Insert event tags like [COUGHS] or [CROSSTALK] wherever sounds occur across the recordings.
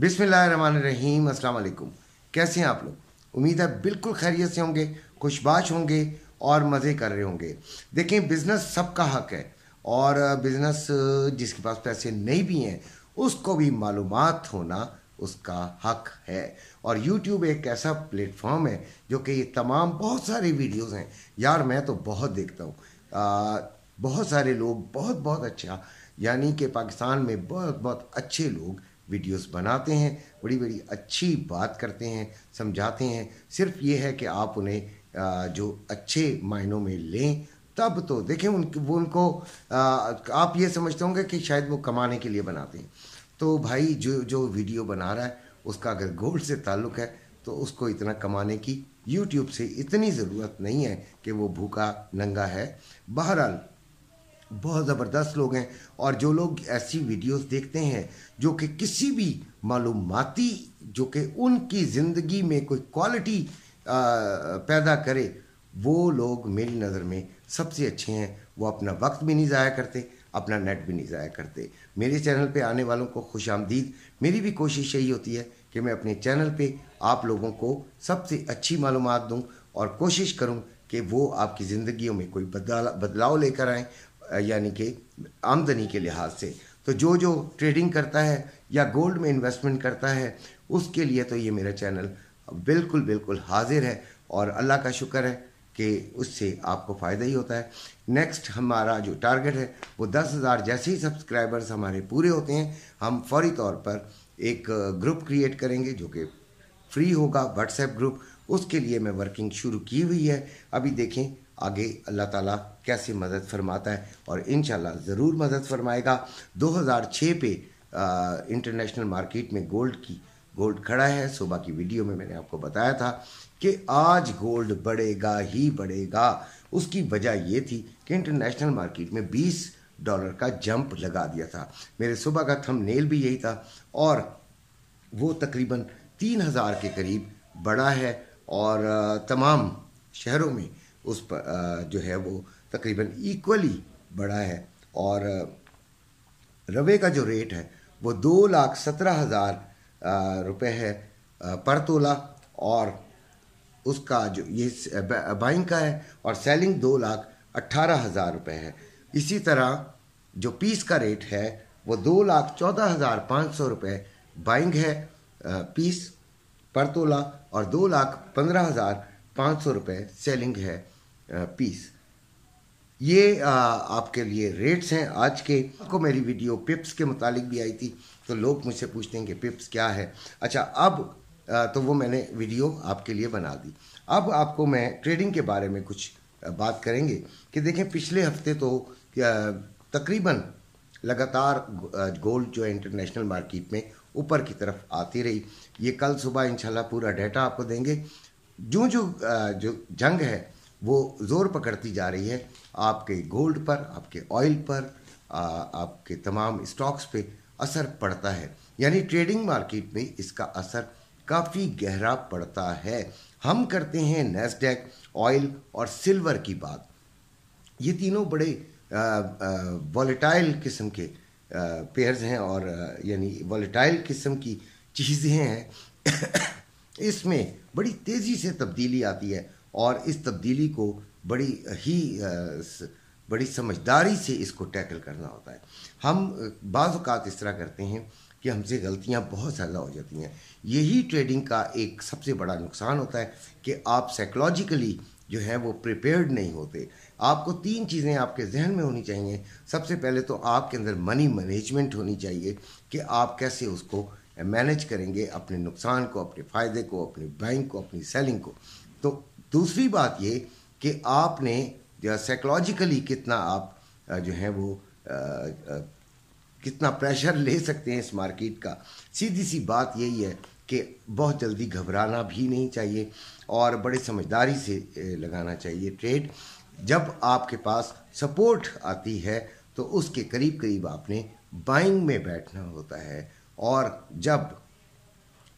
बिसमीम अल्लाम कैसे हैं आप लोग उम्मीद है बिल्कुल खैरियत से होंगे खुशबाश होंगे और मज़े कर रहे होंगे देखें बिज़नेस सबका हक है और बिज़नेस जिसके पास पैसे नहीं भी हैं उसको भी मालूम होना उसका हक है और YouTube एक ऐसा प्लेटफॉर्म है जो कि ये तमाम बहुत सारे वीडियोस हैं यार मैं तो बहुत देखता हूँ बहुत सारे लोग बहुत बहुत अच्छा यानी कि पाकिस्तान में बहुत बहुत अच्छे लोग वीडियोस बनाते हैं बड़ी बड़ी अच्छी बात करते हैं समझाते हैं सिर्फ ये है कि आप उन्हें जो अच्छे मायनों में लें तब तो देखें उन वो उनको आप ये समझते होंगे कि शायद वो कमाने के लिए बनाते हैं तो भाई जो जो वीडियो बना रहा है उसका अगर गोल्ड से ताल्लुक़ है तो उसको इतना कमाने की यूट्यूब से इतनी ज़रूरत नहीं है कि वो भूखा नंगा है बहरहाल बहुत ज़बरदस्त लोग हैं और जो लोग ऐसी वीडियोस देखते हैं जो कि किसी भी मालूमती जो कि उनकी ज़िंदगी में कोई क्वालिटी पैदा करे वो लोग मेरी नज़र में सबसे अच्छे हैं वो अपना वक्त भी नहीं ज़ाया करते अपना नेट भी नहीं ज़ाया करते मेरे चैनल पे आने वालों को खुश आमदीद मेरी भी कोशिश यही होती है कि मैं अपने चैनल पे आप लोगों को सबसे अच्छी मालूम दूँ और कोशिश करूँ कि वो आपकी ज़िंदगियों में कोई बदलाव लेकर आएँ यानी कि आमदनी के लिहाज से तो जो जो ट्रेडिंग करता है या गोल्ड में इन्वेस्टमेंट करता है उसके लिए तो ये मेरा चैनल बिल्कुल बिल्कुल हाजिर है और अल्लाह का शुक्र है कि उससे आपको फ़ायदा ही होता है नेक्स्ट हमारा जो टारगेट है वो दस हज़ार जैसे ही सब्सक्राइबर्स हमारे पूरे होते हैं हम फौरी तौर पर एक ग्रुप क्रिएट करेंगे जो कि फ्री होगा व्हाट्सएप ग्रुप उसके लिए मैं वर्किंग शुरू की हुई है अभी देखें आगे अल्लाह ताला कैसे मदद फरमाता है और इन ज़रूर मदद फरमाएगा 2006 पे इंटरनेशनल मार्केट में गोल्ड की गोल्ड खड़ा है सुबह की वीडियो में मैंने आपको बताया था कि आज गोल्ड बढ़ेगा ही बढ़ेगा उसकी वजह ये थी कि इंटरनेशनल मार्केट में 20 डॉलर का जंप लगा दिया था मेरे सुबह का नेल भी यही था और वो तकरीबन तीन हज़ार के करीब बड़ा है और तमाम शहरों में उस पर जो है वो तकरीबन इक्वली बढ़ा है और रवे का जो रेट है वो दो लाख सत्रह हज़ार रुपये है पर तोला और उसका जो ये बाइंग का है और सेलिंग दो लाख अट्ठारह हज़ार रुपये है इसी तरह जो पीस का रेट है वो दो लाख चौदह हज़ार पाँच सौ रुपये बाइंग है पीस पर तोला और दो लाख पंद्रह हज़ार पाँच सौ रुपये सेलिंग है पीस uh, ये आ, uh, आपके लिए रेट्स हैं आज के आपको मेरी वीडियो पिप्स के मुतालिक भी आई थी तो लोग मुझसे पूछते हैं कि पिप्स क्या है अच्छा अब आ, uh, तो वो मैंने वीडियो आपके लिए बना दी अब आपको मैं ट्रेडिंग के बारे में कुछ बात करेंगे कि देखें पिछले हफ्ते तो तकरीबन लगातार गोल्ड जो है इंटरनेशनल मार्केट में ऊपर की तरफ आती रही ये कल सुबह इंशाल्लाह पूरा डाटा आपको देंगे जो जो जो जंग है वो ज़ोर पकड़ती जा रही है आपके गोल्ड पर आपके ऑयल पर आ, आपके तमाम स्टॉक्स पे असर पड़ता है यानी ट्रेडिंग मार्केट में इसका असर काफ़ी गहरा पड़ता है हम करते हैं नेस्डेक ऑयल और सिल्वर की बात ये तीनों बड़े वॉलेटाइल किस्म के पेयर्स हैं और यानी वॉलेटाइल किस्म की चीज़ें हैं [COUGHS] इसमें बड़ी तेज़ी से तब्दीली आती है और इस तब्दीली को बड़ी ही बड़ी समझदारी से इसको टैकल करना होता है हम बात इस तरह करते हैं कि हमसे गलतियां बहुत ज़्यादा हो जाती हैं यही ट्रेडिंग का एक सबसे बड़ा नुकसान होता है कि आप साइकोलॉजिकली जो है वो प्रिपेयर्ड नहीं होते आपको तीन चीज़ें आपके जहन में होनी चाहिए सबसे पहले तो आपके अंदर मनी मैनेजमेंट होनी चाहिए कि आप कैसे उसको मैनेज करेंगे अपने नुकसान को अपने फ़ायदे को अपने बैंक को अपनी सेलिंग को तो दूसरी बात ये कि आपने जो साइकोलॉजिकली कितना आप जो है वो आ, आ, कितना प्रेशर ले सकते हैं इस मार्केट का सीधी सी बात यही है कि बहुत जल्दी घबराना भी नहीं चाहिए और बड़े समझदारी से लगाना चाहिए ट्रेड जब आपके पास सपोर्ट आती है तो उसके करीब करीब आपने बाइंग में बैठना होता है और जब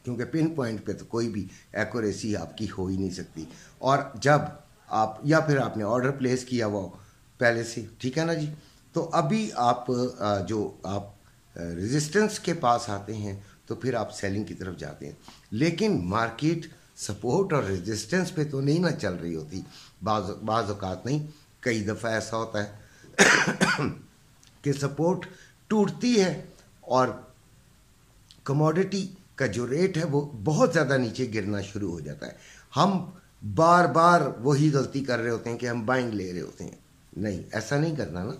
क्योंकि पिन पॉइंट पे तो कोई भी एक्यूरेसी आपकी हो ही नहीं सकती और जब आप या फिर आपने ऑर्डर प्लेस किया हुआ पहले से ठीक है ना जी तो अभी आप जो आप रेजिस्टेंस के पास आते हैं तो फिर आप सेलिंग की तरफ जाते हैं लेकिन मार्केट सपोर्ट और रेजिस्टेंस पे तो नहीं ना चल रही होती बाज़ अवत नहीं कई दफ़ा ऐसा होता है [COUGHS] कि सपोर्ट टूटती है और कमोडिटी का जो रेट है वो बहुत ज़्यादा नीचे गिरना शुरू हो जाता है हम बार बार वही गलती कर रहे होते हैं कि हम बाइंग ले रहे होते हैं नहीं ऐसा नहीं करना ना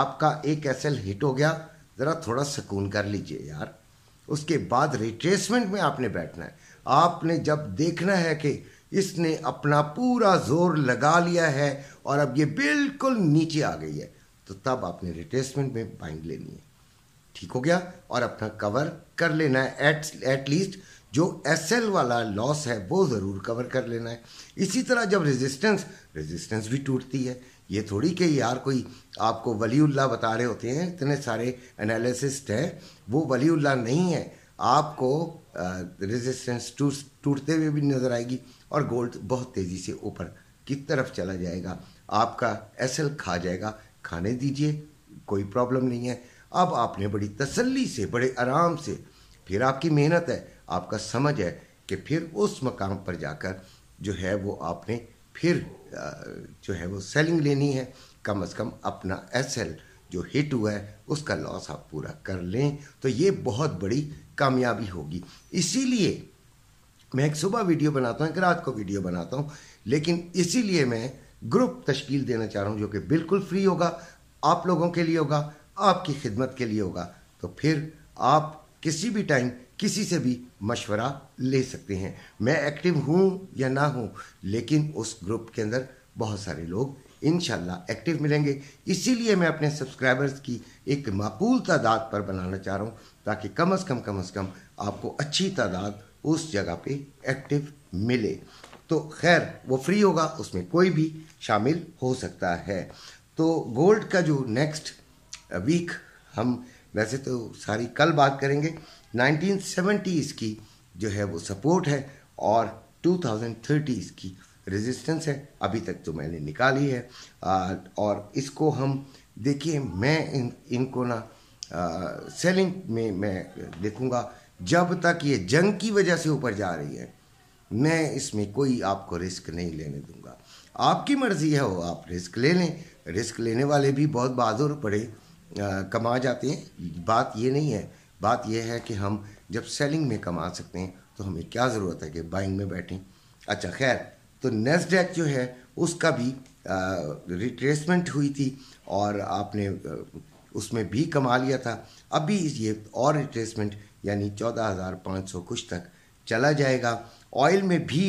आपका एक एस हिट हो गया ज़रा थोड़ा सुकून कर लीजिए यार उसके बाद रिट्रेसमेंट में आपने बैठना है आपने जब देखना है कि इसने अपना पूरा जोर लगा लिया है और अब ये बिल्कुल नीचे आ गई है तो तब आपने रिट्रेसमेंट में बाइंग लेनी है ठीक हो गया और अपना कवर कर लेना है एट एटलीस्ट जो एस एल वाला लॉस है वो ज़रूर कवर कर लेना है इसी तरह जब रेजिस्टेंस रेजिस्टेंस भी टूटती है ये थोड़ी कि यार कोई आपको वलीउल्ला बता रहे होते हैं इतने सारे एनालिसिस्ट हैं वो वलीउल्ला नहीं है आपको रेजिस्टेंस टू टूटते हुए भी नज़र आएगी और गोल्ड बहुत तेज़ी से ऊपर की तरफ चला जाएगा आपका एस एल खा जाएगा खाने दीजिए कोई प्रॉब्लम नहीं है अब आपने बड़ी तसल्ली से बड़े आराम से फिर आपकी मेहनत है आपका समझ है कि फिर उस मकाम पर जाकर जो है वो आपने फिर जो है वो सेलिंग लेनी है कम अज़ कम अपना एस जो हिट हुआ है उसका लॉस आप पूरा कर लें तो ये बहुत बड़ी कामयाबी होगी इसीलिए मैं एक सुबह वीडियो बनाता हूँ एक रात को वीडियो बनाता हूँ लेकिन इसीलिए मैं ग्रुप तश्कील देना चाह रहा हूँ जो कि बिल्कुल फ्री होगा आप लोगों के लिए होगा आपकी खिदमत के लिए होगा तो फिर आप किसी भी टाइम किसी से भी मशवरा ले सकते हैं मैं एक्टिव हूँ या ना हूँ लेकिन उस ग्रुप के अंदर बहुत सारे लोग इन एक्टिव मिलेंगे इसीलिए मैं अपने सब्सक्राइबर्स की एक माकूल तादाद पर बनाना चाह रहा हूँ ताकि कम अज़ कम कम अज़ कम आपको अच्छी तादाद उस जगह पे एक्टिव मिले तो खैर वो फ्री होगा उसमें कोई भी शामिल हो सकता है तो गोल्ड का जो नेक्स्ट वीक हम वैसे तो सारी कल बात करेंगे 1970s की जो है वो सपोर्ट है और 2030s की रेजिस्टेंस है अभी तक तो मैंने निकाली है आ, और इसको हम देखिए मैं इन इनको ना सेलिंग में मैं देखूंगा जब तक ये जंग की वजह से ऊपर जा रही है मैं इसमें कोई आपको रिस्क नहीं लेने दूंगा आपकी मर्जी है वो आप रिस्क ले लें रिस्क लेने वाले भी बहुत बहादुर पड़े कमा जाते हैं बात ये नहीं है बात यह है कि हम जब सेलिंग में कमा सकते हैं तो हमें क्या ज़रूरत है कि बाइंग में बैठें अच्छा खैर तो नेस्डेक जो है उसका भी रिट्रेसमेंट हुई थी और आपने उसमें भी कमा लिया था अभी ये और रिट्रेसमेंट यानी चौदह हज़ार पाँच सौ कुछ तक चला जाएगा ऑयल में भी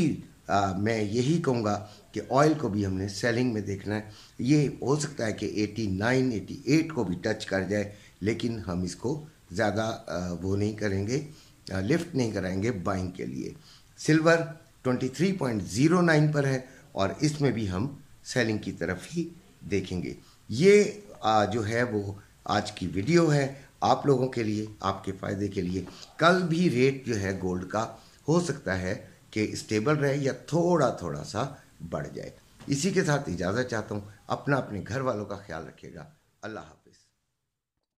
आ, मैं यही कहूँगा कि ऑयल को भी हमने सेलिंग में देखना है ये हो सकता है कि 89, 88 को भी टच कर जाए लेकिन हम इसको ज़्यादा वो नहीं करेंगे लिफ्ट नहीं कराएंगे बाइंग के लिए सिल्वर 23.09 पर है और इसमें भी हम सेलिंग की तरफ ही देखेंगे ये आ, जो है वो आज की वीडियो है आप लोगों के लिए आपके फ़ायदे के लिए कल भी रेट जो है गोल्ड का हो सकता है कि स्टेबल रहे या थोड़ा थोड़ा सा बढ़ जाए इसी के साथ इजाज़त चाहता हूँ अपना अपने घर वालों का ख्याल रखिएगा अल्लाह